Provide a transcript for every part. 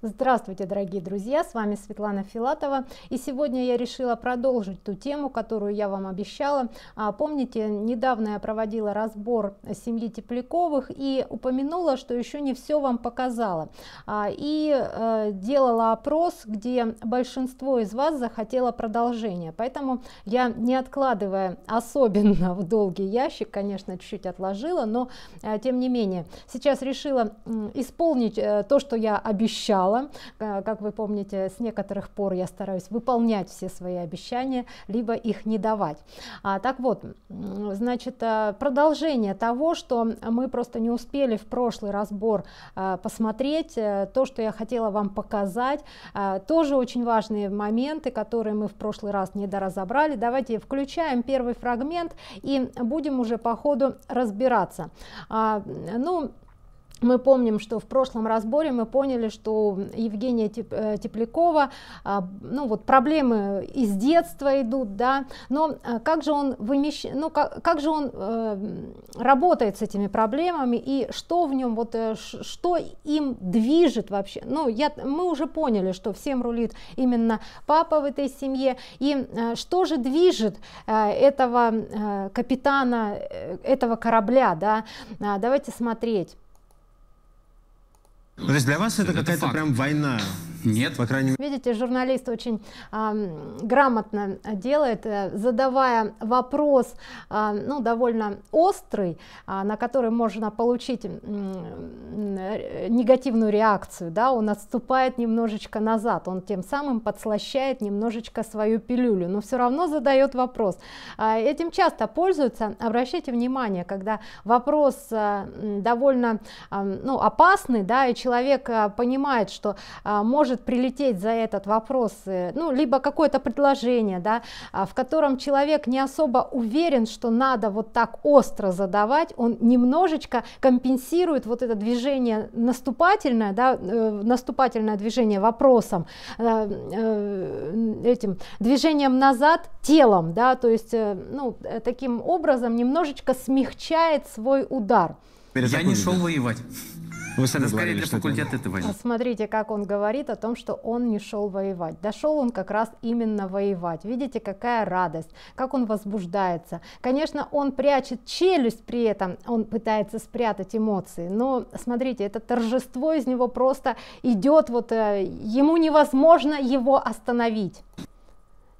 Здравствуйте, дорогие друзья! С вами Светлана Филатова. И сегодня я решила продолжить ту тему, которую я вам обещала. А, помните, недавно я проводила разбор семьи Тепляковых и упомянула, что еще не все вам показала. А, и а, делала опрос, где большинство из вас захотело продолжение. Поэтому я, не откладывая особенно в долгий ящик, конечно, чуть-чуть отложила, но э, тем не менее, сейчас решила исполнить э, то, что я обещала обещала. Э, как вы помните, с некоторых пор я стараюсь выполнять все свои обещания, либо их не давать. А, так вот, значит, э, продолжение того, что мы просто не успели в прошлый разбор э, посмотреть, то, что я хотела вам показать, тоже очень важные моменты, которые мы в прошлый раз не доразобрали. Давайте включаем первый фрагмент и будем уже по ходу разбираться. А, ну, мы помним, что в прошлом разборе мы поняли, что Евгения э, Теплякова, а, ну вот проблемы из детства идут, да, но э, как же он вымещ... ну как, как же он э, работает с этими проблемами и что в нем вот что им движет вообще, ну я мы уже поняли, что всем рулит именно папа в этой семье и что же движет этого капитана этого корабля, да, а, давайте смотреть. Ну, то есть для вас это, это какая-то прям война нет, по крайней мере. Видите, журналист очень э, грамотно делает, э, задавая вопрос, э, ну, довольно острый, э, на который можно получить э, негативную реакцию, да, он отступает немножечко назад, он тем самым подслащает немножечко свою пилюлю, но все равно задает вопрос. Э, этим часто пользуются, обращайте внимание, когда вопрос э, довольно э, ну, опасный, да, и человек э, понимает, что э, может может прилететь за этот вопрос, э, ну, либо какое-то предложение, да, а, в котором человек не особо уверен, что надо вот так остро задавать, он немножечко компенсирует вот это движение наступательное, да, э, наступательное движение вопросом, э, этим движением назад телом, да, то есть, ну, таким образом немножечко смягчает свой удар. Я не шел воевать. Ну, это скорее говорили, для факультета это война. Смотрите, как он говорит о том, что он не шел воевать. Дошел он как раз именно воевать. Видите, какая радость, как он возбуждается. Конечно, он прячет челюсть при этом, он пытается спрятать эмоции. Но смотрите, это торжество из него просто идет, вот э, ему невозможно его остановить.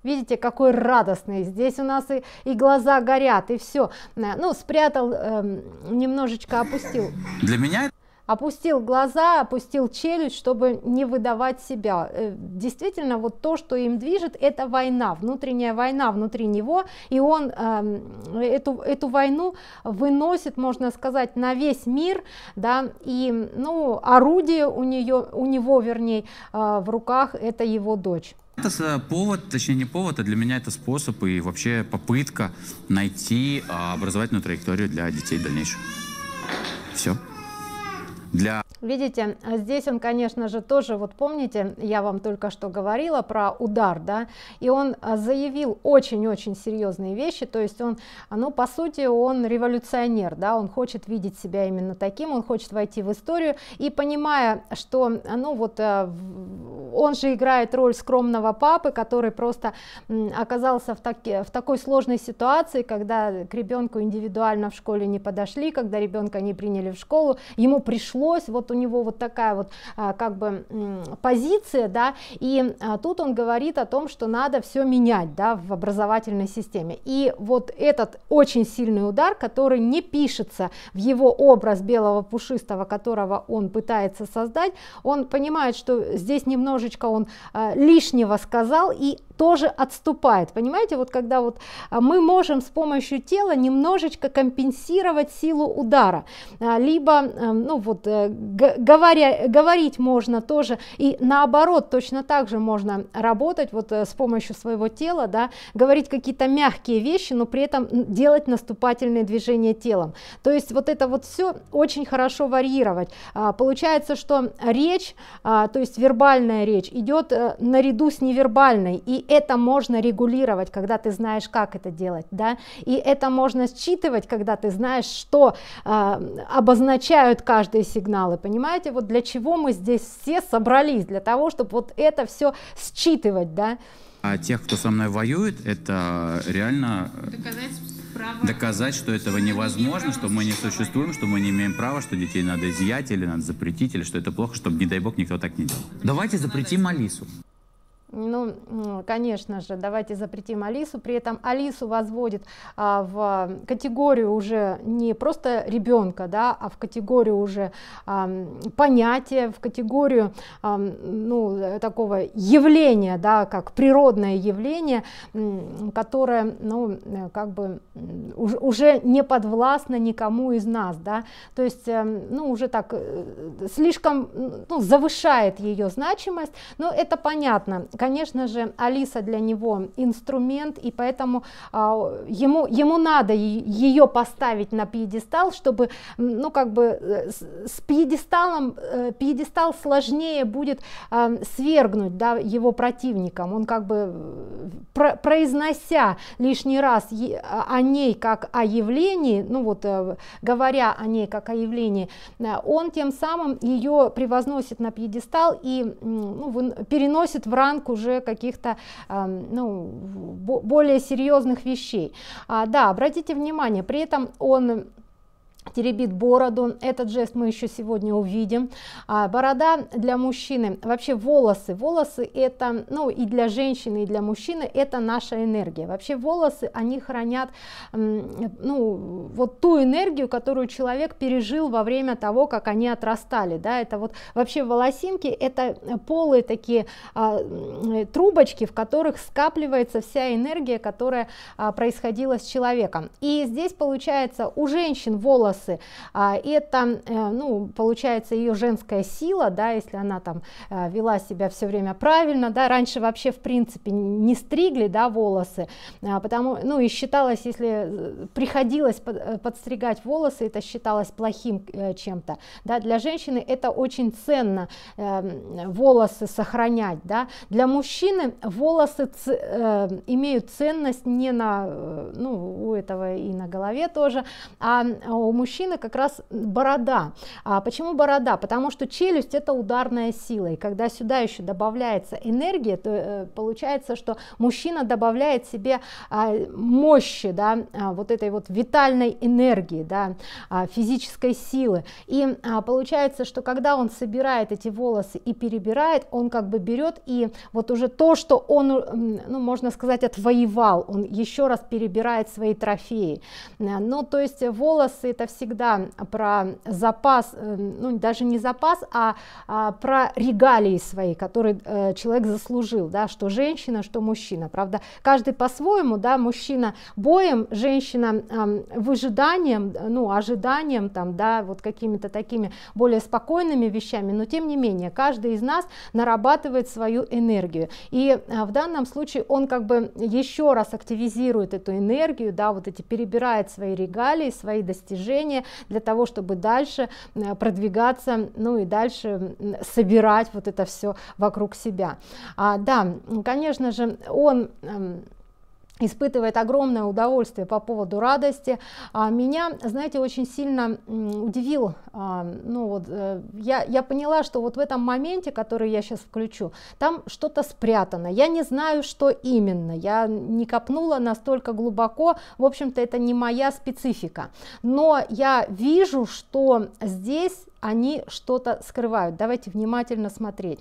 Видите, какой радостный. Здесь у нас и, и глаза горят, и все. Э, ну, спрятал, эм, немножечко опустил. Для меня опустил глаза, опустил челюсть, чтобы не выдавать себя. Э, действительно, вот то, что им движет, это война, внутренняя война внутри него, и он эм, эту, эту войну выносит, можно сказать, на весь мир, да, и, ну, орудие у, нее, у него, вернее, э, в руках это его дочь. Это повод, точнее не повод, а для меня это способ и вообще попытка найти а, образовательную траекторию для детей в дальнейшем. Все для... Видите, здесь он, конечно же, тоже, вот помните, я вам только что говорила про удар, да, и он а, заявил очень-очень серьезные вещи, то есть он, а, ну, по сути, он революционер, да, он хочет видеть себя именно таким, он хочет войти в историю, и понимая, что, а, ну, вот, он же играет роль скромного папы, который просто оказался в, так, в такой сложной ситуации, когда к ребенку индивидуально в школе не подошли, когда ребенка не приняли в школу, ему пришлось пришлось, вот у него вот такая вот а, как бы позиция, да, и а, тут он говорит о том, что надо все менять, да, в образовательной системе. И вот этот очень сильный удар, который не пишется в его образ белого пушистого, которого он пытается создать, он понимает, что здесь немножечко он а, лишнего сказал и тоже отступает. Понимаете, вот когда вот мы можем с помощью тела немножечко компенсировать силу удара, либо, ну вот Э, говоря, говорить можно тоже, и наоборот, точно так же можно работать вот э, с помощью своего тела, да, говорить какие-то мягкие вещи, но при этом делать наступательные движения телом. То есть вот это вот все очень хорошо варьировать. А, получается, что речь, а, то есть вербальная речь идет э, наряду с невербальной, и это можно регулировать, когда ты знаешь, как это делать, да, и это можно считывать, когда ты знаешь, что а, обозначают каждые сигналы, понимаете, вот для чего мы здесь все собрались, для того, чтобы вот это все считывать, да. А тех, кто со мной воюет, это реально э, доказать, доказать что этого невозможно, что мы не существуем, что мы не имеем права, что детей надо изъять или надо запретить, или что это плохо, чтобы, не дай бог, никто так не делал. Давайте запретим Алису ну, конечно же, давайте запретим Алису. При этом Алису возводит а, в категорию уже не просто ребенка, да, а в категорию уже а, понятия, в категорию а, ну, такого явления, да, как природное явление, которое, ну, как бы уж, уже не подвластно никому из нас, да. То есть, э, ну, уже так э, слишком ну, завышает ее значимость, но это понятно конечно же, Алиса для него инструмент, и поэтому а, ему, ему надо ее поставить на пьедестал, чтобы, ну, как бы э, с, с пьедесталом, э, пьедестал сложнее будет э, свергнуть, да, его противникам. он как бы э, про, произнося лишний раз е, о ней как о явлении, ну, вот, э, говоря о ней как о явлении, э, он тем самым ее превозносит на пьедестал и, ну, переносит в ранг уже каких-то эм, ну, более серьезных вещей. А, да, обратите внимание, при этом он теребит бороду этот жест мы еще сегодня увидим а, борода для мужчины вообще волосы волосы это ну и для женщины и для мужчины это наша энергия вообще волосы они хранят ну вот ту энергию которую человек пережил во время того как они отрастали да это вот вообще волосинки это полые такие а, трубочки в которых скапливается вся энергия которая а, происходила с человеком и здесь получается у женщин волосы волосы. А, это, э, ну, получается, ее женская сила, да, если она там э, вела себя все время правильно, да, раньше вообще, в принципе, не стригли, да, волосы, а, потому, ну, и считалось, если э, приходилось подстригать волосы, это считалось плохим чем-то, да, для женщины это очень ценно, волосы сохранять, да, для мужчины волосы имеют ценность не на, ну, у этого и на голове тоже, а у мужчин мужчины как раз борода. А почему борода? Потому что челюсть это ударная сила, и когда сюда еще добавляется энергия, то э, получается, что мужчина добавляет себе э, мощи, да, а, вот этой вот витальной энергии, да, а, физической силы. И получается, что когда он собирает эти волосы и перебирает, он как бы берет и вот уже то, что он, ну, можно сказать, отвоевал, он еще раз перебирает свои трофеи. Э, ну, то есть волосы это все всегда про запас, э, ну даже не запас, а, а про регалии свои, которые э, человек заслужил, да, что женщина, что мужчина, правда, каждый по-своему, да, мужчина боем, женщина э, выжиданием, ну, ожиданием, там, да, вот какими-то такими более спокойными вещами, но тем не менее, каждый из нас нарабатывает свою энергию, и э, в данном случае он как бы еще раз активизирует эту энергию, да, вот эти перебирает свои регалии, свои достижения, решения для того, чтобы дальше э, продвигаться, ну и дальше собирать вот это все вокруг себя. А, да, конечно же, он эм, испытывает огромное удовольствие по поводу радости. А меня, знаете, очень сильно удивил, а, ну вот, э, я, я поняла, что вот в этом моменте, который я сейчас включу, там что-то спрятано, я не знаю, что именно, я не копнула настолько глубоко, в общем-то, это не моя специфика, но я вижу, что здесь они что-то скрывают, давайте внимательно смотреть.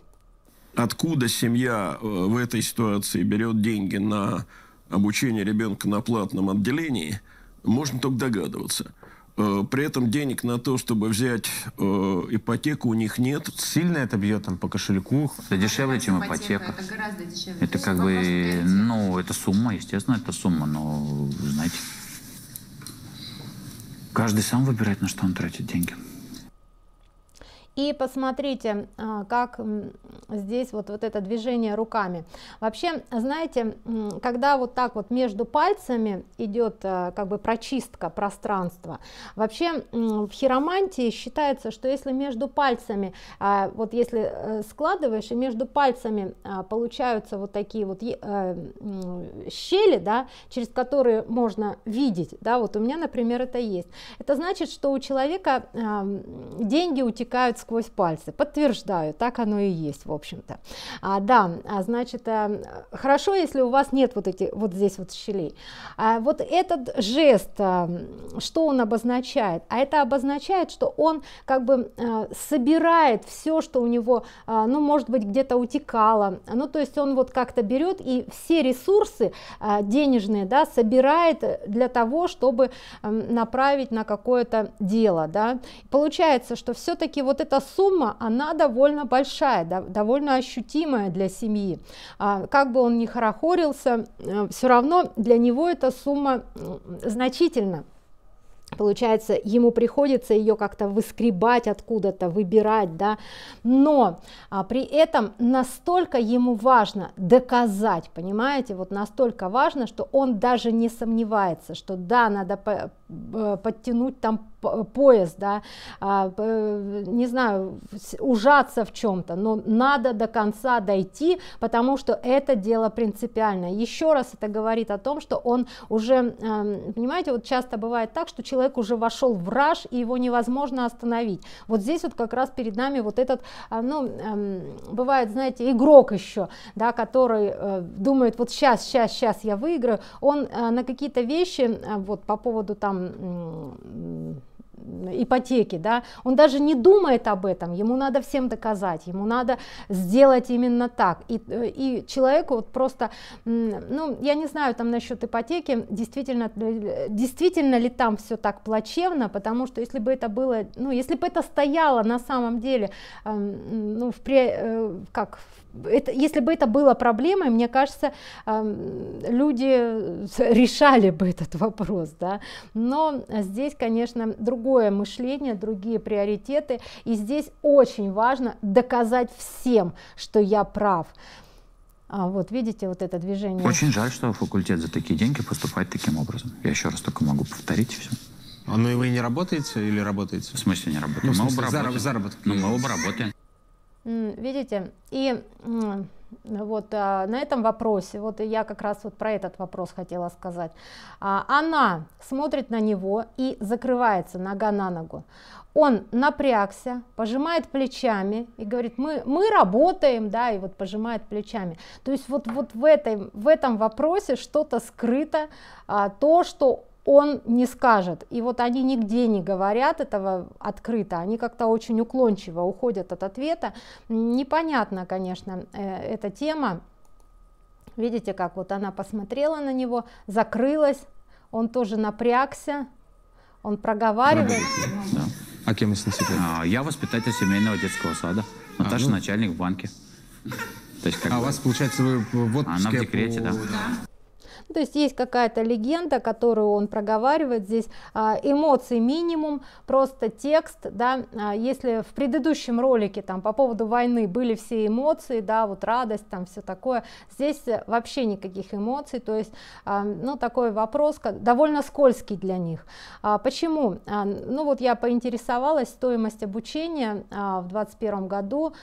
Откуда семья э, в этой ситуации берет деньги на Обучение ребенка на платном отделении, можно только догадываться. Э, при этом денег на то, чтобы взять э, ипотеку, у них нет. Сильно это бьет там по кошельку? Это дешевле, чем ипотека. Это гораздо дешевле. Это как бы, ну, это сумма, естественно, это сумма, но, знаете, каждый сам выбирает, на что он тратит деньги. И посмотрите, а, как здесь вот, вот это движение руками. Вообще, знаете, когда вот так вот между пальцами идет а, как бы прочистка пространства, вообще в хиромантии считается, что если между пальцами, а, вот если э, складываешь, и между пальцами получаются вот такие вот э, щели, да, через которые можно видеть, да, вот у меня, например, это есть. Это значит, что у человека деньги утекают с сквозь пальцы. Подтверждаю, так оно и есть, в общем-то. А, да, а, значит, а, хорошо, если у вас нет вот, эти, вот здесь вот щелей. А, вот этот жест, а, что он обозначает? А это обозначает, что он как бы а, собирает все, что у него, а, ну, может быть, где-то утекало. Ну, то есть он вот как-то берет и все ресурсы а, денежные, да, собирает для того, чтобы а, направить на какое-то дело, да. Получается, что все-таки вот это эта сумма, она довольно большая, да, довольно ощутимая для семьи. А, как бы он ни хорохорился, э, все равно для него эта сумма значительна. Получается, ему приходится ее как-то выскребать откуда-то, выбирать, да, но а, при этом настолько ему важно доказать, понимаете, вот настолько важно, что он даже не сомневается, что да, надо по э, подтянуть там пояс, да, а, не знаю, ужаться в чем-то, но надо до конца дойти, потому что это дело принципиальное. Еще раз это говорит о том, что он уже, эм, понимаете, вот часто бывает так, что человек уже вошел в раж, и его невозможно остановить. Вот здесь вот как раз перед нами вот этот, а, ну, эм, бывает, знаете, игрок еще, да, который э, думает, вот сейчас, сейчас, сейчас я выиграю, он э, на какие-то вещи, э, вот по поводу там ипотеки, да, он даже не думает об этом, ему надо всем доказать, ему надо сделать именно так. И, э, и человеку вот просто, ну, я не знаю там насчет ипотеки, действительно, действительно ли там все так плачевно, потому что если бы это было, ну, если бы это стояло на самом деле, э, ну, в, пре, э, как в это, если бы это было проблемой, мне кажется, люди решали бы этот вопрос, да. Но здесь, конечно, другое мышление, другие приоритеты, и здесь очень важно доказать всем, что я прав. А вот видите вот это движение. Очень жаль, что факультет за такие деньги поступает таким образом. Я еще раз только могу повторить все. А ну и вы не работаете или работаете? В смысле не ну, работаем? Ну, мы оба зараб- заработок. Ну мы оба работаем. Видите, и вот а, на этом вопросе, вот я как раз вот про этот вопрос хотела сказать. А, она смотрит на него и закрывается нога на ногу. Он напрягся, пожимает плечами и говорит, мы, мы работаем, да, и вот пожимает плечами. То есть вот, вот в, этой, в этом вопросе что-то скрыто, а, то, что он не скажет. И вот они нигде не говорят этого открыто, они как-то очень уклончиво уходят от ответа. Непонятно, конечно, э, эта тема. Видите, как вот она посмотрела на него, закрылась, он тоже напрягся, он проговаривает. А кем если не а, Я воспитатель семейного детского сада, а, Наташа ну. начальник в банке. То есть, как а бы... у вас, получается, вы в отпуске Она в декрете, по... да. Ну, то есть есть какая-то легенда, которую он проговаривает здесь, а, эмоции минимум, просто текст, да, а, если в предыдущем ролике там по поводу войны были все эмоции, да, вот радость, там все такое, здесь вообще никаких эмоций, то есть, а, ну, такой вопрос довольно скользкий для них. Почему? Ну, вот я поинтересовалась, стоимость обучения в 2021 году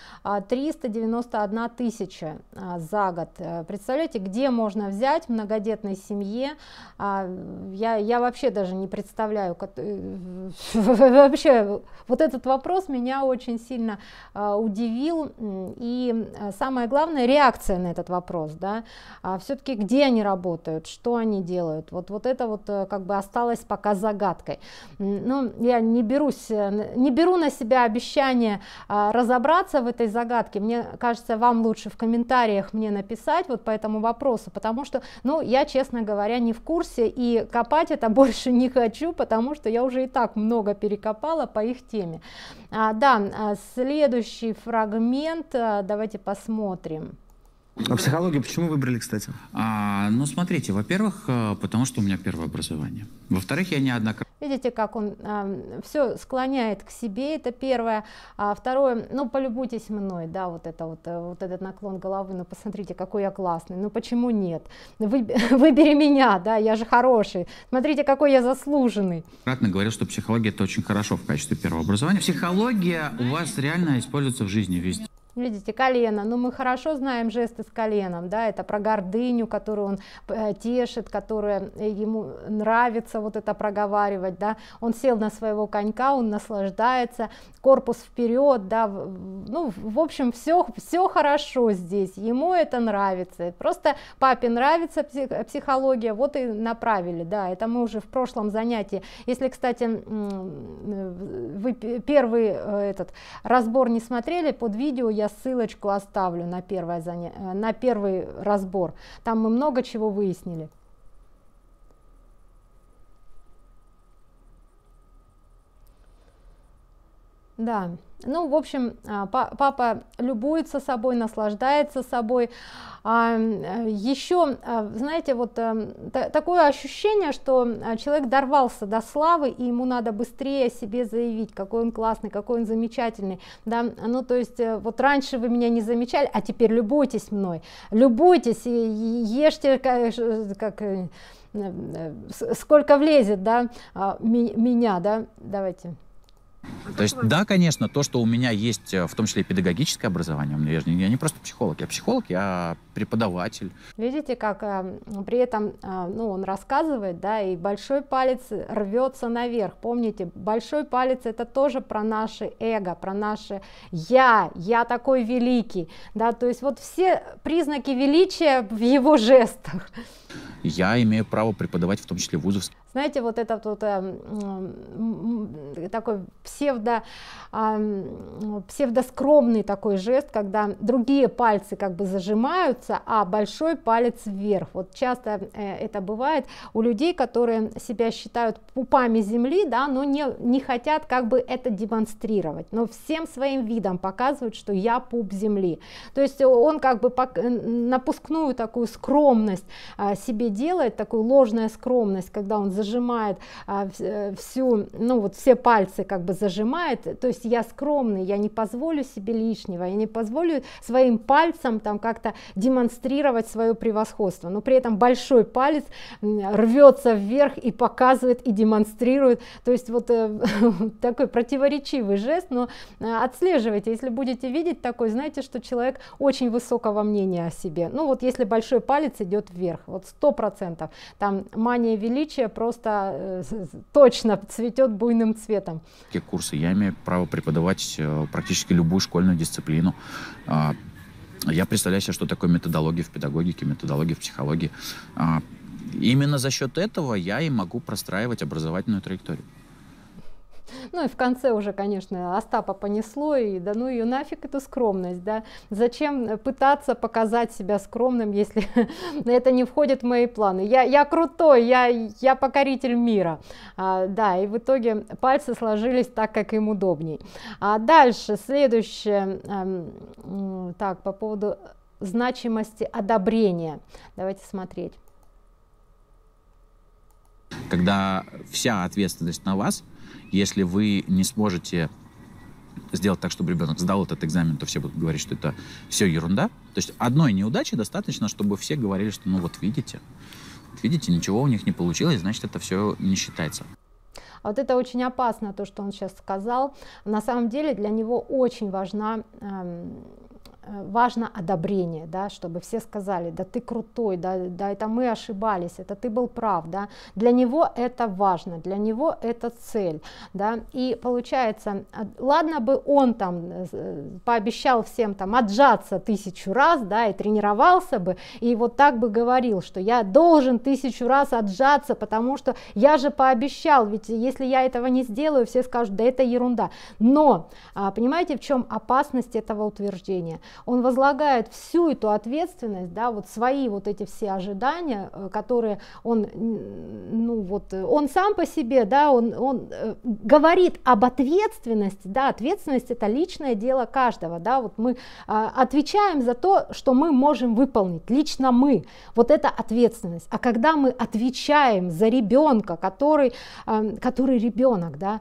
391 тысяча за год. Э, представляете, где можно взять многодетных многодетной семье. А, я, я вообще даже не представляю, как, э, вообще вот этот вопрос меня очень сильно а, удивил. И а, самое главное, реакция на этот вопрос. Да? А, Все-таки где они работают, что они делают. Вот, вот это вот э, как бы осталось пока загадкой. Но ну, я не, берусь, э, не беру на себя обещание а, разобраться в этой загадке. Мне кажется, вам лучше в комментариях мне написать вот по этому вопросу, потому что, ну, я, честно говоря, не в курсе и копать это больше не хочу, потому что я уже и так много перекопала по их теме. А, да, а, следующий фрагмент, а, давайте посмотрим. А психологию почему выбрали, кстати? А, ну, смотрите, во-первых, э, потому что у меня первое образование. Во-вторых, я неоднократно... Видите, как он э, все склоняет к себе, это первое. А второе, ну, полюбуйтесь мной, да, вот, это вот, э, вот этот наклон головы, ну, посмотрите, какой я классный, ну, почему нет? Вы, выбери меня, да, я же хороший, смотрите, какой я заслуженный. Кратно говорил, что психология это очень хорошо в качестве первого образования. Психология у вас реально используется в жизни везде. Видите, колено. но ну, мы хорошо знаем жесты с коленом, да, это про гордыню, которую он э, тешит, которая э, ему нравится вот это проговаривать, да. Он сел на своего конька, он наслаждается, корпус вперед, да, ну, в общем, все, все хорошо здесь, ему это нравится. Просто папе нравится психология, вот и направили, да, это мы уже в прошлом занятии. Если, кстати, э, вы первый этот разбор не смотрели, под видео я я ссылочку оставлю на, первое заня... Э, на первый разбор. Там мы много чего выяснили. Да. Ну, в общем, а, папа любуется собой, наслаждается собой. А, э, Еще, а, знаете, вот эм, такое ощущение, что человек дорвался до славы, и ему надо быстрее о себе заявить, какой он классный, какой он замечательный. Да? Ну, то есть, э, вот раньше вы меня не замечали, а теперь любуйтесь мной, любуйтесь и ешьте, как, э, сколько влезет, да, меня, да, давайте. То есть, да, конечно, то, что у меня есть, э, в том числе и педагогическое образование, у меня, я не просто психолог, я психолог, я преподаватель. Видите, как э, при этом э, ну, он рассказывает, да, и большой палец рвется наверх. Помните, большой палец это тоже про наше эго, про наше я, я такой великий. Да, то есть вот все признаки величия в его жестах. Я имею право преподавать, в том числе вузов. Знаете, вот это вот э, такой псевдо, э, псевдоскромный такой жест, когда другие пальцы как бы зажимают сердца, а большой палец вверх. Вот часто э, это бывает у людей, которые себя считают пупами земли, да, но не, не хотят как бы это демонстрировать, но всем своим видом показывают, что я пуп земли. То есть он как бы э, напускную такую скромность а, себе делает, такую ложная скромность, когда он зажимает а, э, всю, ну вот все пальцы как бы зажимает, то есть я скромный, я не позволю себе лишнего, я не позволю своим пальцам там как-то демонстрировать демонстрировать свое превосходство, но при этом большой палец рвется вверх и показывает и демонстрирует. То есть вот э, такой противоречивый жест, но э, отслеживайте, если будете видеть такой, знаете, что человек очень высокого мнения о себе. Ну вот если большой палец идет вверх, вот сто процентов, там мания величия просто э, точно цветет буйным цветом. Какие курсы я имею право преподавать э, практически любую школьную дисциплину а, я представляю себе, что такое методология в педагогике, методология в психологии. А, именно за счет этого я и могу простраивать образовательную траекторию. Ну и в конце уже, конечно, Остапа понесло, и да ну ее нафиг эту скромность, да. Зачем пытаться показать себя скромным, если это не входит в мои планы? Я, я крутой, я, я покоритель мира. А, да, и в итоге пальцы сложились так, как им удобней. А дальше, следующее, эм, так, по поводу значимости одобрения. Давайте смотреть. Когда вся ответственность на вас – если вы не сможете сделать так, чтобы ребенок сдал этот экзамен, то все будут говорить, что это все ерунда. То есть одной неудачи достаточно, чтобы все говорили, что ну вот видите, видите, ничего у них не получилось, значит это все не считается. А вот это очень опасно, то, что он сейчас сказал. На самом деле для него очень важна эм Э, важно одобрение, да, чтобы все сказали, да ты крутой, да, да это мы ошибались, это ты был прав, да. Для него это важно, для него это цель, да. И получается, ладно бы он там э, пообещал всем там отжаться тысячу раз, да, и тренировался бы, и вот так бы говорил, что я должен тысячу раз отжаться, потому что я же пообещал, ведь если я этого не сделаю, все скажут, да это ерунда. Но, а, понимаете, в чем опасность этого утверждения? он возлагает всю эту ответственность, да, вот свои вот эти все ожидания, э, которые он, ну вот, э, он сам по себе, да, он, он э, говорит об ответственности, да, ответственность это личное дело каждого, да, вот мы а, отвечаем за то, что мы можем выполнить, лично мы, вот это ответственность, а когда мы отвечаем за ребенка, который, эм, который ребенок, да,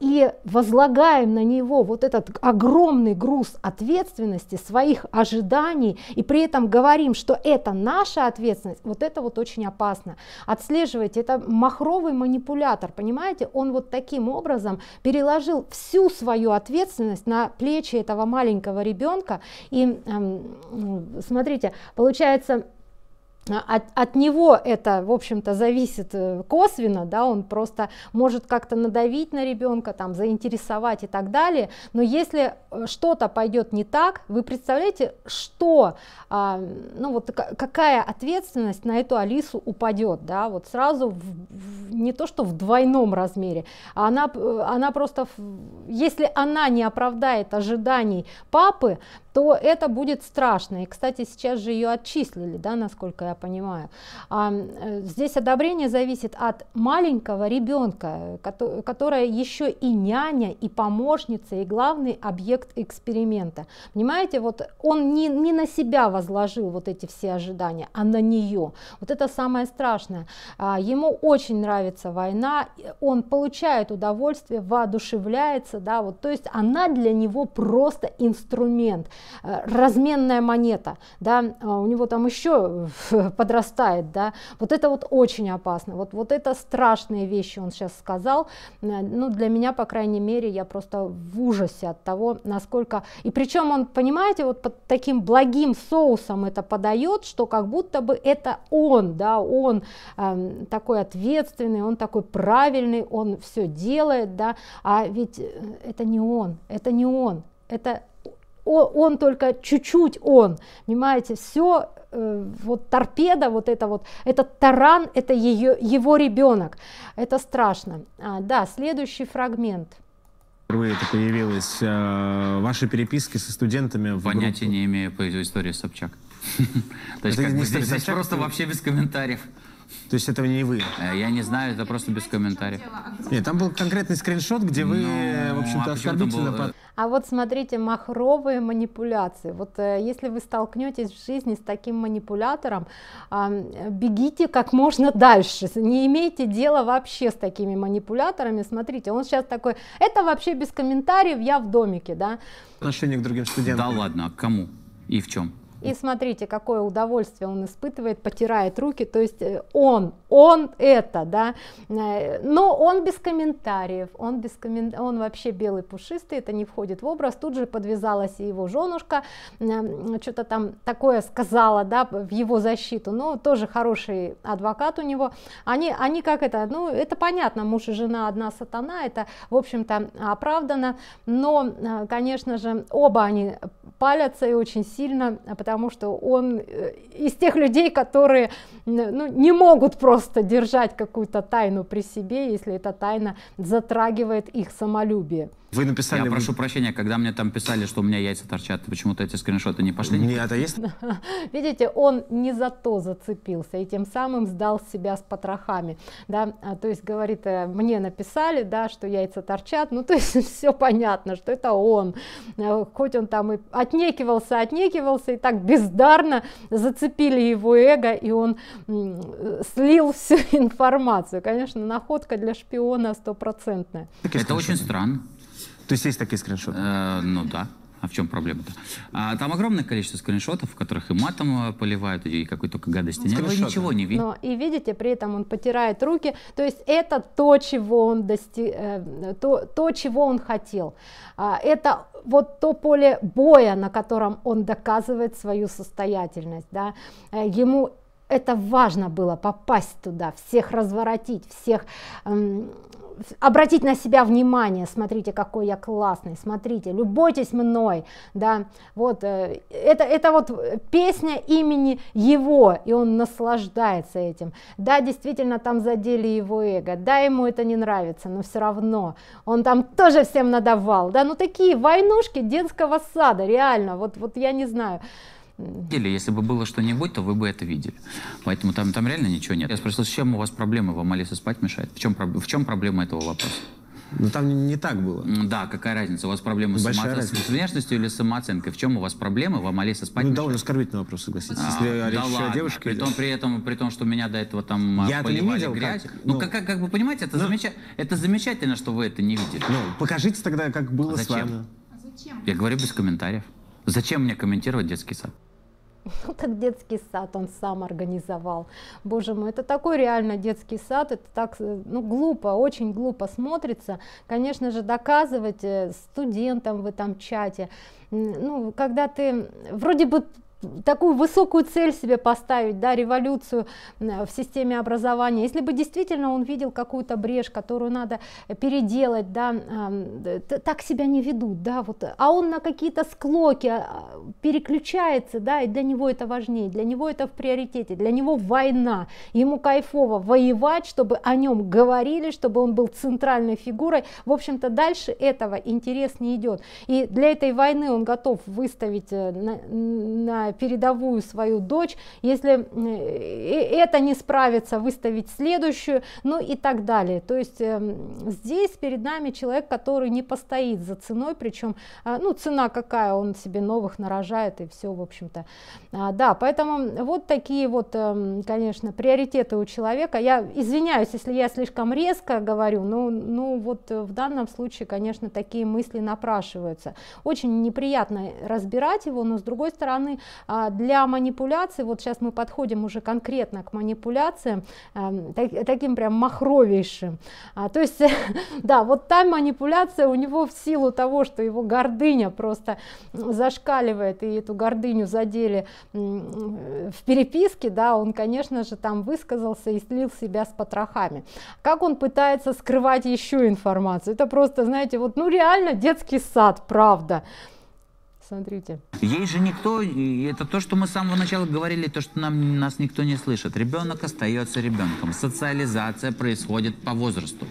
и возлагаем на него вот этот огромный груз ответственности, своих ожиданий и при этом говорим, что это наша ответственность, вот это вот очень опасно. Отслеживайте, это махровый манипулятор, понимаете, он вот таким образом переложил всю свою ответственность на плечи этого маленького ребенка. И эм, смотрите, получается, а, от, от него это, в общем-то, зависит э, косвенно, да, он просто может как-то надавить на ребенка, там, заинтересовать и так далее, но если э, что-то пойдет не так, вы представляете, что, а, ну вот какая ответственность на эту Алису упадет, да, вот сразу в, в, не то что в двойном размере, а она, э, она просто, если она не оправдает ожиданий папы, то это будет страшно. И, кстати, сейчас же ее отчислили, да, насколько я понимаю. А, э, здесь одобрение зависит от маленького ребенка, который, которая еще и няня, и помощница, и главный объект эксперимента. Понимаете, вот он не, не на себя возложил вот эти все ожидания, а на нее. Вот это самое страшное. А, ему очень нравится война, он получает удовольствие, воодушевляется, да, вот, то есть она для него просто инструмент. Э, разменная монета, да, а у него там еще подрастает, да, вот это вот очень опасно, вот, вот это страшные вещи он сейчас сказал, э, ну, для меня, по крайней мере, я просто в ужасе от того, насколько, и причем он, понимаете, вот под таким благим соусом это подает, что как будто бы это он, да, он э, такой ответственный, он такой правильный, он все делает, да, а ведь э, это не он, это не он, это он только чуть-чуть он, понимаете, все э, вот торпеда, вот это вот, этот таран, это ее, его ребенок. Это страшно. А, да, следующий фрагмент. Впервые это появилось. Э, ваши переписки со студентами в Понятия группу. не имею по истории Собчак. То есть здесь просто вообще без комментариев. То есть этого не вы? Э, я не знаю, это просто без комментариев. Нет, там был конкретный скриншот, где вы, ну, э, в общем-то, а оскорбительно... Был... Э, а вот смотрите, махровые манипуляции. Вот если вы столкнетесь в жизни с таким манипулятором, бегите как можно дальше. Не имейте дела вообще с такими манипуляторами. Смотрите, он сейчас такой, это вообще без комментариев, я в домике, да? Отношение к другим студентам. Да ладно, а к кому и в чем? И смотрите, какое удовольствие он испытывает, потирает руки, то есть э, он, он это, да, э, но он без комментариев, он, без коммен... он вообще белый пушистый, это не входит в образ, тут же подвязалась и его женушка, эм, что-то там такое сказала, да, в его защиту, но тоже хороший адвокат у него, они, они как это, ну, это понятно, муж и жена одна сатана, это, в общем-то, оправдано, но, э, конечно же, оба они палятся и очень сильно, потому что он э, из тех людей, которые ну, не могут просто держать какую-то тайну при себе, если эта тайна затрагивает их самолюбие. Вы написали... Я прошу прощения, когда мне там писали, что у меня яйца торчат, почему-то эти скриншоты не пошли? Нет, это а есть? Видите, он не за то зацепился и тем самым сдал себя с потрохами, да, а, то есть говорит, э, мне написали, да, что яйца торчат, ну, то есть все понятно, что это он, э, хоть он там и отнекивался, отнекивался, и так бездарно зацепили его эго, и он слил всю информацию, конечно, находка для шпиона стопроцентная. Это очень странно. То есть есть такие скриншоты? Э, ну да. А в чем проблема-то? А, там огромное количество скриншотов, в которых и матом э, поливают, и какой только гадости. Ну, Вы ничего не видите. Но и видите, при этом он потирает руки. То есть это то, чего он достиг, э, то, то, чего он хотел. А, это вот то поле боя, на котором он доказывает свою состоятельность. Да? Э, ему это важно было попасть туда, всех разворотить, всех эм, обратить на себя внимание, смотрите, какой я классный, смотрите, любуйтесь мной, да, вот, э, это, это вот песня имени его, и он наслаждается этим, да, действительно, там задели его эго, да, ему это не нравится, но все равно, он там тоже всем надавал, да, ну такие войнушки детского сада, реально, вот, вот я не знаю, или если бы было что-нибудь, то вы бы это видели. Поэтому там, там реально ничего нет. Я спросил, с чем у вас проблема? Вам Алиса спать мешает? В чем, в чем проблема этого вопроса? Ну там не так было. Да, какая разница? У вас проблемы с, с внешностью или самооценкой? В чем у вас проблемы? Вам Алиса спать Ну, мешает? довольно оскорбительный вопрос, согласитесь. А, Если а, да ладно. Девушке... При, том, при, этом, при том, что меня до этого там э, Я поливали это не видел, грязь. Как, ну, ну как, как, как вы понимаете, это, ну, замеч... это замечательно, что вы это не видели. Ну, покажите тогда, как было а зачем? с вами. А зачем? Я говорю без комментариев. Зачем мне комментировать детский сад? как детский сад он сам организовал. Боже мой, это такой реально детский сад, это так э, ну, глупо, очень глупо смотрится. Конечно же, доказывать э, студентам в этом чате. Ну, когда ты вроде бы такую высокую цель себе поставить, да, революцию э, в системе образования, если бы действительно он видел какую-то брешь, которую надо переделать, да, э, так себя не ведут, да, вот, а он на какие-то склоки а, переключается, да, и для него это важнее, для него это в приоритете, для него война, ему кайфово воевать, чтобы о нем говорили, чтобы он был центральной фигурой, в общем-то дальше этого интерес не идет, и для этой войны он готов выставить э, на, на Э, передовую свою дочь, если э, э, это не справится, выставить следующую, ну и так далее. То есть эм, здесь перед нами человек, который не постоит за ценой, причем, а, ну, цена какая, он себе новых нарожает и все, в общем-то. А, да, поэтому вот такие вот, эм, конечно, приоритеты у человека. Я извиняюсь, если я слишком резко говорю, но ну, вот в данном случае, конечно, такие мысли напрашиваются. Очень неприятно разбирать его, но с другой стороны, а, для манипуляции вот сейчас мы подходим уже конкретно к манипуляциям, эм, таким прям махровейшим, а, то есть да, вот та манипуляция у него в силу того, что его гордыня просто зашкаливает, и эту гордыню задели э, в переписке, да, он, конечно же, там высказался и слил себя с потрохами. Как он пытается скрывать еще информацию? Это просто, знаете, вот, ну реально детский сад, правда. Смотрите. Ей же никто, и это то, что мы с самого начала говорили, то, что нам, нас никто не слышит. Ребенок остается ребенком. Социализация происходит по возрасту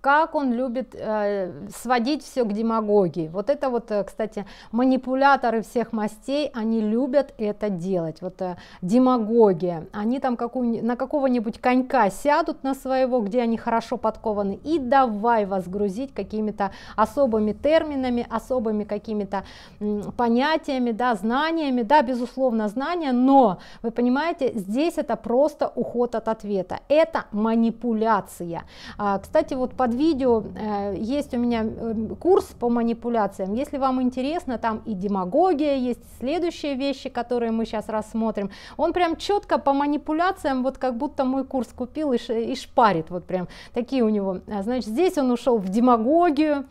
как он любит э, сводить все к демагогии. Вот это вот, э, кстати, манипуляторы всех мастей, они любят это делать. Вот э, демагогия. Они там какую, на какого-нибудь конька сядут на своего, где они хорошо подкованы, и давай вас грузить какими-то особыми терминами, особыми какими-то понятиями, да, знаниями, да, безусловно, знания, но вы понимаете, здесь это просто уход от ответа. Это манипуляция. А, кстати, вот под под видео э, есть у меня э, курс по манипуляциям. Если вам интересно, там и демагогия есть, следующие вещи, которые мы сейчас рассмотрим. Он прям четко по манипуляциям, вот как будто мой курс купил и, и шпарит, вот прям такие у него. А, значит, здесь он ушел в демагогию.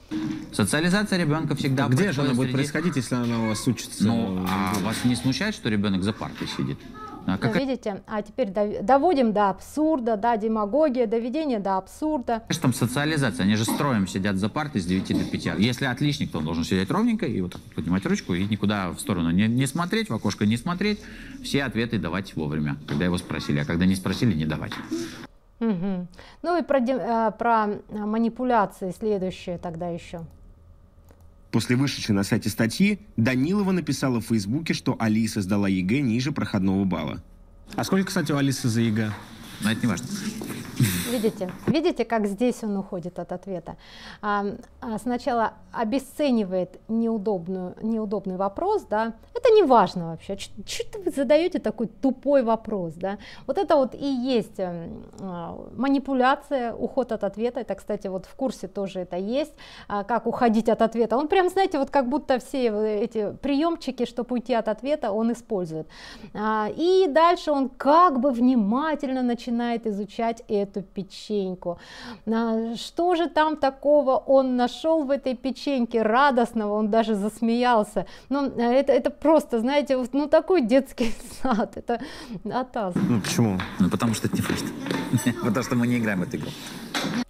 Социализация ребенка всегда... Где же она будет среди... происходить, если она у вас учится? Ну, а вас не смущает, что ребенок за партой сидит? А ну, как... Видите, а теперь доводим до абсурда, да, демагогия, доведение до абсурда. Что там социализация, они же строем сидят за партой с 9 до 5. Если отличник, то он должен сидеть ровненько и вот поднимать ручку и никуда в сторону не, не смотреть, в окошко не смотреть, все ответы давать вовремя, когда его спросили, а когда не спросили, не давать. Угу. Ну и про, э, про манипуляции следующее тогда еще. После вышедшей на сайте статьи Данилова написала в Фейсбуке, что Алиса сдала ЕГЭ ниже проходного балла. А сколько, кстати, у Алисы за ЕГЭ? но это не важно. Видите, видите, как здесь он уходит от ответа. А, а сначала обесценивает неудобную, неудобный вопрос, да, это не важно вообще, что вы задаете такой тупой вопрос, да, вот это вот и есть эм, а, манипуляция, уход от ответа, это, кстати, вот в курсе тоже это есть, а, как уходить от ответа, он прям, знаете, вот как будто все эти приемчики, чтобы уйти от ответа, он использует, а, и дальше он как бы внимательно начинает начинает изучать эту печеньку. А, что же там такого он нашел в этой печеньке радостного, он даже засмеялся. Ну, а, это, это просто, знаете, ну такой детский сад, это атас. Ну почему? Ну потому что это не факт. Потому что мы не играем в эту игру.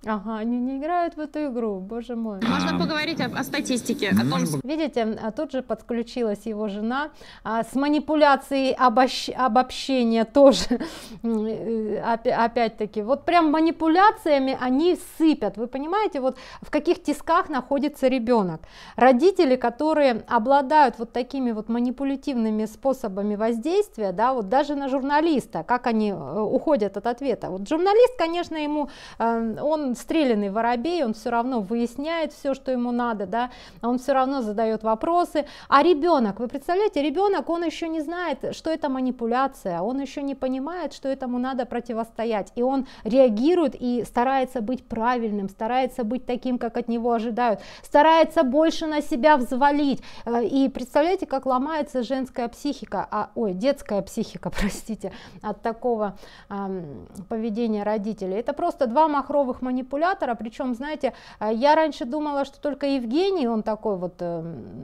Ага, они не играют в эту игру, боже мой. Можно поговорить об, о статистике. О том... Видите, а тут же подключилась его жена. А, с манипуляцией обощ... обобщения тоже, э, опять-таки, вот прям манипуляциями они сыпят. Вы понимаете, вот в каких тисках находится ребенок. Родители, которые обладают вот такими вот манипулятивными способами воздействия, да, вот даже на журналиста, как они э, уходят от ответа. Вот журналист, конечно, ему, э, он он стрелянный воробей, он все равно выясняет все, что ему надо, да, а он все равно задает вопросы. А ребенок, вы представляете, ребенок, он еще не знает, что это манипуляция, он еще не понимает, что этому надо противостоять, и он реагирует и старается быть правильным, старается быть таким, как от него ожидают, старается больше на себя взвалить. Э, и представляете, как ломается женская психика, а, ой, детская психика, простите, от такого а, поведения родителей. Это просто два махровых манипуляции манипулятора, причем, знаете, э, я раньше думала, что только Евгений, он такой вот э,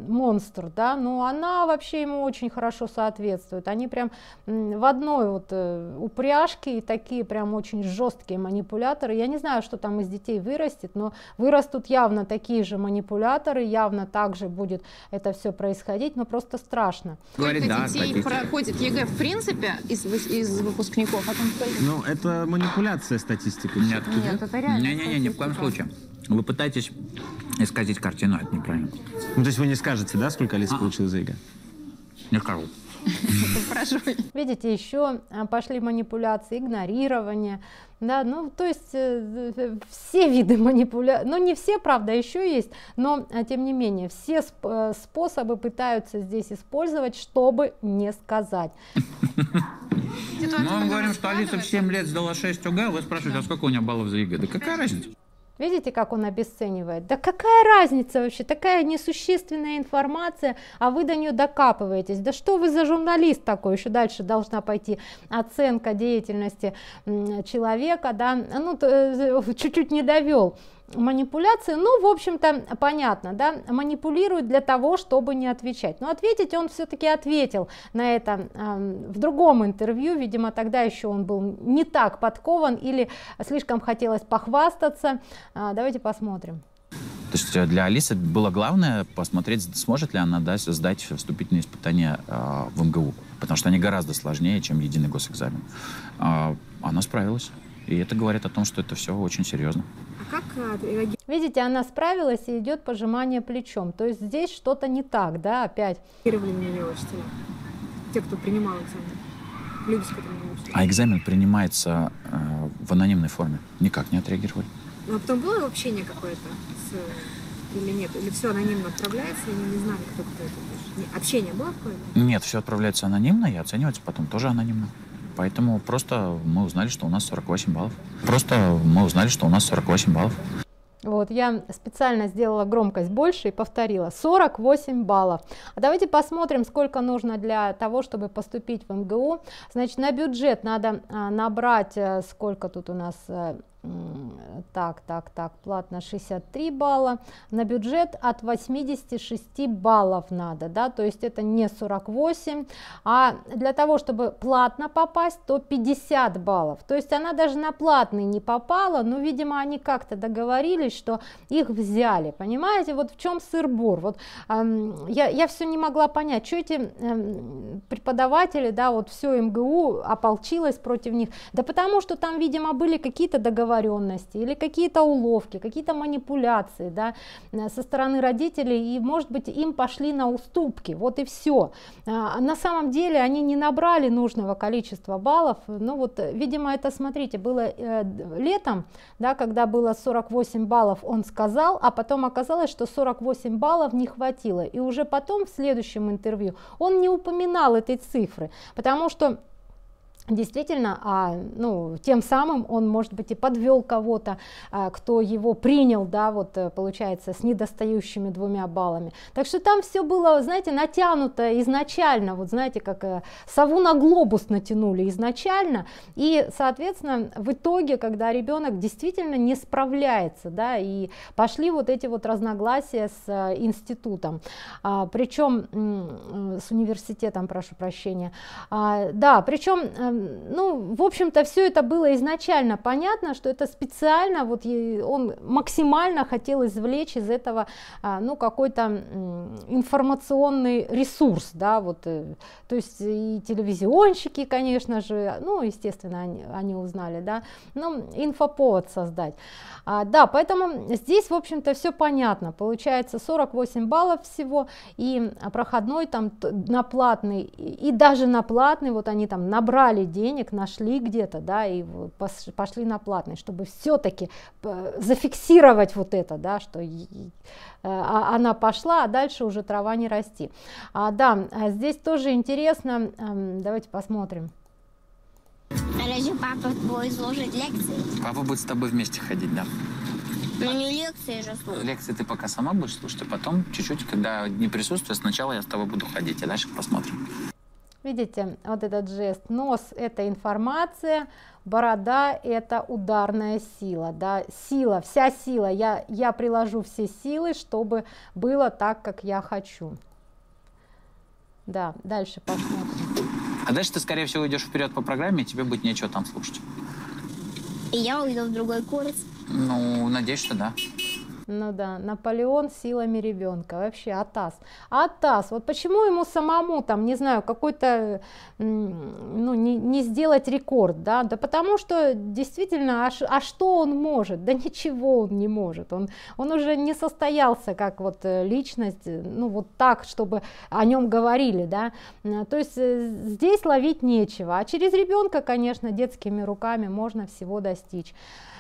монстр, да, но она вообще ему очень хорошо соответствует, они прям в одной вот э, упряжке и такие прям очень жесткие манипуляторы, я не знаю, что там из детей вырастет, но вырастут явно такие же манипуляторы, явно также будет это все происходить, но просто страшно. Говорит, да, детей хотите. проходит ЕГЭ в принципе из, из выпускников, а там Ну, это манипуляция статистикой. Нет, Нет это реально. Не-не-не, ни в коем случае. Вы пытаетесь исказить картину, это неправильно. Ну, то есть вы не скажете, да, сколько Алиса а -а. получила за ЕГЭ? Не скажу. Видите, еще а, пошли манипуляции, игнорирование. Да, ну, то есть э, э, все виды манипуляции, ну, не все, правда, еще есть, но, а, тем не менее, все сп э, способы пытаются здесь использовать, чтобы не сказать. Ситуация Но мы говорим, что Алиса в 7 лет сдала 6 ОГЭ, вы спрашиваете, а сколько у нее баллов за ЕГЭ? Да какая разница? Видите, как он обесценивает? Да какая разница вообще? Такая несущественная информация, а вы до нее докапываетесь. Да что вы за журналист такой? Еще дальше должна пойти оценка деятельности человека, да? Ну, э, чуть-чуть не довел манипуляции, ну, в общем-то, понятно, да, манипулирует для того, чтобы не отвечать. Но ответить он все-таки ответил на это э, в другом интервью, видимо, тогда еще он был не так подкован или слишком хотелось похвастаться. Э, давайте посмотрим. То есть э, для Алисы было главное посмотреть, сможет ли она да, сдать вступительные испытания э, в МГУ, потому что они гораздо сложнее, чем единый госэкзамен. Э, она справилась. И это говорит о том, что это все очень серьезно как э, реагирует? Видите, она справилась и идет пожимание плечом. То есть здесь что-то не так, да, опять. Реагировали те, кто принимал экзамен? Люди, с которыми А экзамен принимается э, в анонимной форме? Никак не отреагировали? Ну, а потом было общение какое-то с... или нет? Или все анонимно отправляется, и мы не знали, кто кто это Общение было какое-то? Нет, все отправляется анонимно и оценивается потом тоже анонимно. Поэтому просто мы узнали, что у нас 48 баллов. Просто мы узнали, что у нас 48 баллов. Вот, я специально сделала громкость больше и повторила 48 баллов. А давайте посмотрим, сколько нужно для того, чтобы поступить в МГУ. Значит, на бюджет надо а, набрать, э, сколько тут у нас э, так, так, так, платно 63 балла, на бюджет от 86 баллов надо, да, то есть это не 48, а для того, чтобы платно попасть, то 50 баллов, то есть она даже на платный не попала, но, видимо, они как-то договорились, что их взяли, понимаете, вот в чем сыр-бур, вот эм, я, я все не могла понять, что эти эм, преподаватели, да, вот все МГУ ополчилось против них, да потому что там, видимо, были какие-то договоры недоговоренности или какие-то уловки, какие-то манипуляции да, э, со стороны родителей, и, может быть, им пошли на уступки, вот и все. А, на самом деле они не набрали нужного количества баллов, Но ну вот, э, видимо, это, смотрите, было э, летом, да, когда было 48 баллов, он сказал, а потом оказалось, что 48 баллов не хватило, и уже потом в следующем интервью он не упоминал этой цифры, потому что действительно, а, ну, тем самым он, может быть, и подвел кого-то, а, кто его принял, да, вот э, получается, с недостающими двумя баллами. Так что там все было, знаете, натянуто изначально, вот знаете, как э, сову на глобус натянули изначально, и, соответственно, в итоге, когда ребенок действительно не справляется, да, и пошли вот эти вот разногласия с э, институтом, а, причем э, с университетом, прошу прощения, а, да, причем э, ну, в общем-то, все это было изначально понятно, что это специально, вот он максимально хотел извлечь из этого, а, ну, какой-то информационный ресурс, да, вот, э, то есть и телевизионщики, конечно же, ну, естественно, они, они узнали, да, ну, инфоповод создать. А, да, поэтому здесь, в общем-то, все понятно, получается 48 баллов всего, и а, проходной там на платный, и даже на платный, вот они там набрали набрали денег, нашли где-то, да, и пошли на платный, чтобы все-таки э, зафиксировать вот это, да, что э, а, она пошла, а дальше уже трава не расти. А, да, а здесь тоже интересно, эм, давайте посмотрим. Разве папа будет слушать лекции? Папа будет с тобой вместе ходить, да. Ну не лекции же слушать. Лекции ты пока сама будешь слушать, а потом чуть-чуть, когда не присутствую, сначала я с тобой буду ходить, а дальше посмотрим. Видите, вот этот жест. Нос – это информация, борода – это ударная сила. Да? Сила, вся сила. Я, я приложу все силы, чтобы было так, как я хочу. Да, дальше посмотрим. А дальше ты, скорее всего, идешь вперед по программе, и тебе будет нечего там слушать. И я уйду в другой курс. Ну, надеюсь, что да. Ну да, Наполеон силами ребенка, вообще Атас. Атас, вот почему ему самому там, не знаю, какой-то, ну не, не сделать рекорд, да, да потому что действительно, а, а что он может? Да ничего он не может, он, он уже не состоялся как вот э, личность, э, ну вот так, чтобы о нем говорили, да, э, то есть здесь ловить нечего, а через ребенка, конечно, детскими руками можно всего достичь.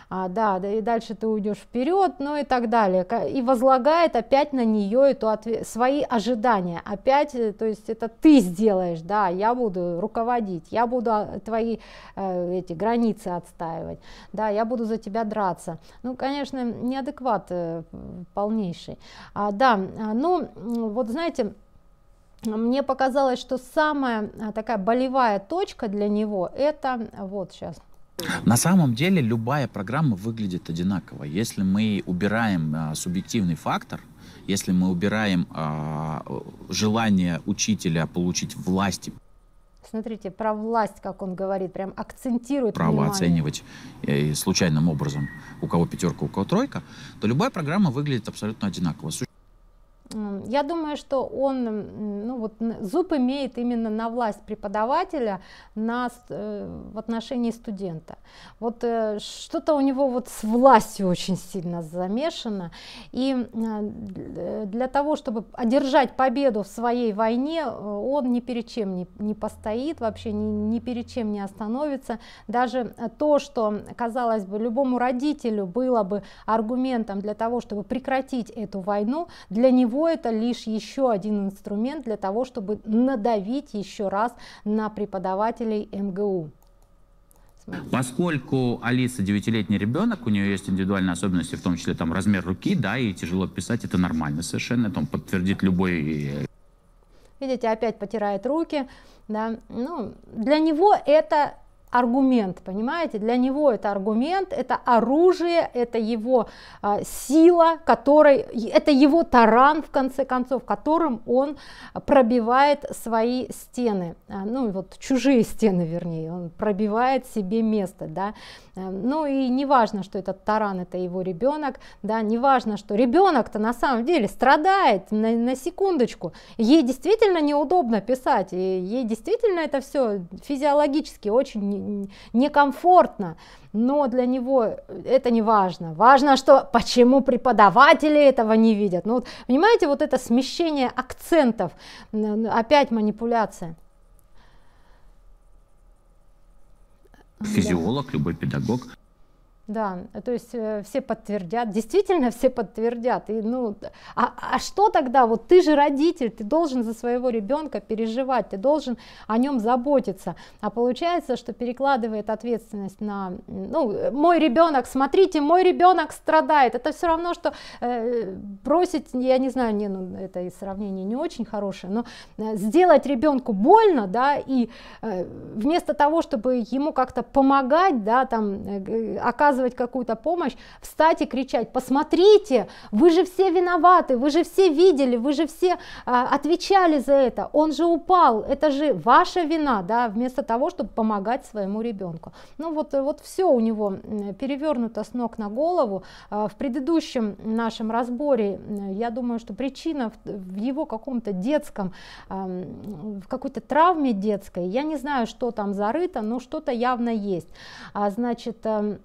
А, да, да, и дальше ты уйдешь вперед, ну и так далее далее, и возлагает опять на нее эту свои ожидания, опять, э, то есть это ты сделаешь, да, я буду руководить, я буду а, твои э, эти границы отстаивать, да, я буду за тебя драться. Ну, конечно, неадекват э, полнейший. А, да, а, ну, вот знаете, мне показалось, что самая а, такая болевая точка для него это вот сейчас на самом деле любая программа выглядит одинаково. Если мы убираем а, субъективный фактор, если мы убираем а, желание учителя получить власть. Смотрите, про власть, как он говорит, прям акцентирует Право внимание. оценивать э, случайным образом, у кого пятерка, у кого тройка, то любая программа выглядит абсолютно одинаково я думаю, что он, ну вот зуб имеет именно на власть преподавателя на, э, в отношении студента. Вот э, что-то у него вот с властью очень сильно замешано. И э, для того, чтобы одержать победу в своей войне, он ни перед чем не, не постоит, вообще ни, ни перед чем не остановится. Даже то, что, казалось бы, любому родителю было бы аргументом для того, чтобы прекратить эту войну, для него это лишь еще один инструмент для того, чтобы надавить еще раз на преподавателей МГУ. Поскольку Алиса девятилетний ребенок, у нее есть индивидуальные особенности, в том числе там размер руки, да, и тяжело писать, это нормально совершенно, там подтвердит любой э, видите, опять потирает руки, да, ну, для него это аргумент, понимаете? Для него это аргумент, это оружие, это его э, сила, который, это его таран, в конце концов, которым он а, пробивает свои стены, а, ну и вот чужие стены, вернее, он пробивает себе место, да. Ну и не важно, что этот таран, это его ребенок, да, не важно, что ребенок-то на самом деле страдает на, на секундочку, ей действительно неудобно писать, и ей действительно это все физиологически очень некомфортно, но для него это не важно. Важно, что почему преподаватели этого не видят. Ну, вот, понимаете, вот это смещение акцентов, опять манипуляция. Физиолог, любой педагог да, то есть э, все подтвердят, действительно все подтвердят. И, ну, а, а что тогда? Вот ты же родитель, ты должен за своего ребенка переживать, ты должен о нем заботиться. А получается, что перекладывает ответственность на, ну, мой ребенок, смотрите, мой ребенок страдает. Это все равно, что э, бросить, я не знаю, не, ну, это и сравнение не очень хорошее, но э, сделать ребенку больно, да, и э, вместо того, чтобы ему как-то помогать, да, там, э, оказывать оказывать какую-то помощь, встать и кричать, посмотрите, вы же все виноваты, вы же все видели, вы же все а, отвечали за это, он же упал, это же ваша вина, да, вместо того, чтобы помогать своему ребенку. Ну вот, э, вот все у него перевернуто с ног на голову. А, в предыдущем нашем разборе, я думаю, что причина в его каком-то детском, а, в какой-то травме детской, я не знаю, что там зарыто, но что-то явно есть. а Значит, эм,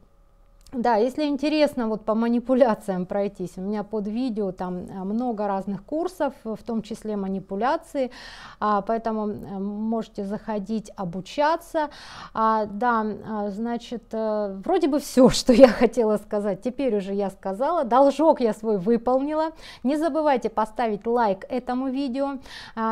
да, если интересно вот по манипуляциям пройтись, у меня под видео там э, много разных курсов, в том числе манипуляции, а, поэтому э, можете заходить, обучаться. А, да, а, значит, э, вроде бы все, что я хотела сказать, теперь уже я сказала, должок я свой выполнила. Не забывайте поставить лайк этому видео,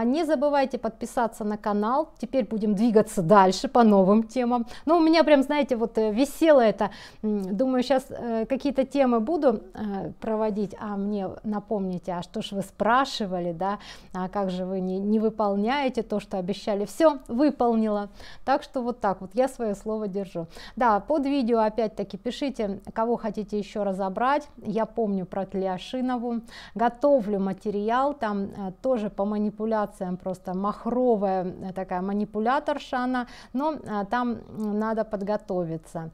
не забывайте подписаться на канал, теперь будем двигаться дальше по новым темам. Ну, у меня прям, знаете, вот висело это, думаю, думаю, сейчас э, какие-то темы буду э, проводить, а мне напомните, а что ж вы спрашивали, да, а как же вы не, не выполняете то, что обещали. Все, выполнила. Так что вот так вот, я свое слово держу. Да, под видео опять-таки пишите, кого хотите еще разобрать. Я помню про Тлиашинову. Готовлю материал, там э, тоже по манипуляциям просто махровая э, такая манипуляторша она, но э, там надо подготовиться.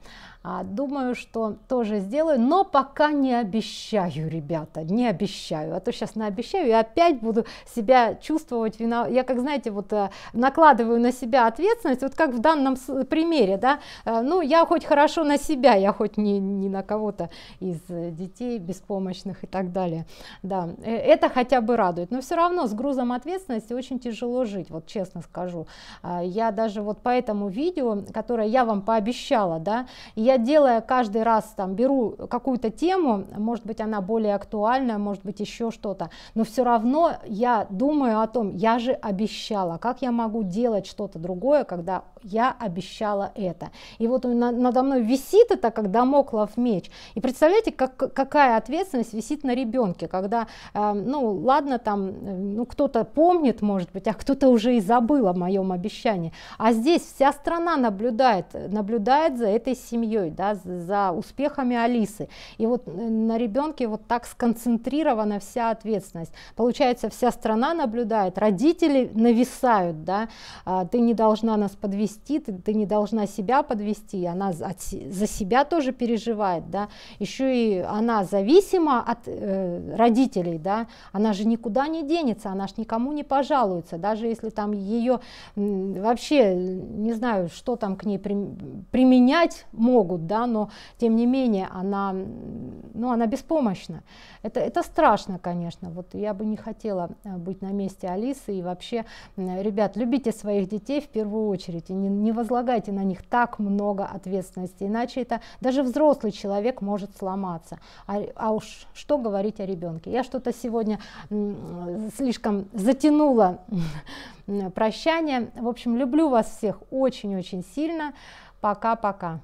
А думаю, что тоже сделаю, но пока не обещаю, ребята, не обещаю, а то сейчас наобещаю и опять буду себя чувствовать вина. Я, как знаете, вот э, накладываю на себя ответственность, вот как в данном примере, да, э, ну я хоть хорошо на себя, я хоть не, не на кого-то из э, детей беспомощных и так далее, да, это хотя бы радует, но все равно с грузом ответственности очень тяжело жить, вот честно скажу. А, я даже вот по этому видео, которое я вам пообещала, да, я делаю каждый раз раз там беру какую-то тему, может быть, она более актуальная, может быть, еще что-то, но все равно я думаю о том, я же обещала, как я могу делать что-то другое, когда я обещала это. И вот надо мной висит это, как домоклов меч. И представляете, как, какая ответственность висит на ребенке, когда, э, ну, ладно, там, ну, кто-то помнит, может быть, а кто-то уже и забыл о моем обещании. А здесь вся страна наблюдает, наблюдает за этой семьей, да, за успехами Алисы. И вот э, на ребенке вот так сконцентрирована вся ответственность. Получается, вся страна наблюдает, родители нависают, да, а, ты не должна нас подвести, ты, ты не должна себя подвести, она от, за себя тоже переживает, да, еще и она зависима от э, родителей, да, она же никуда не денется, она же никому не пожалуется, даже если там ее вообще, э, не знаю, что там к ней при, применять могут, да, но тем не менее, она, ну, она беспомощна. Это, это страшно, конечно. Вот я бы не хотела э, быть на месте Алисы. И вообще, ребят, любите своих детей в первую очередь. И не, не возлагайте на них так много ответственности. Иначе это даже взрослый человек может сломаться. А, а уж что говорить о ребенке? Я что-то сегодня слишком затянула прощание. В общем, люблю вас всех очень-очень сильно. Пока-пока.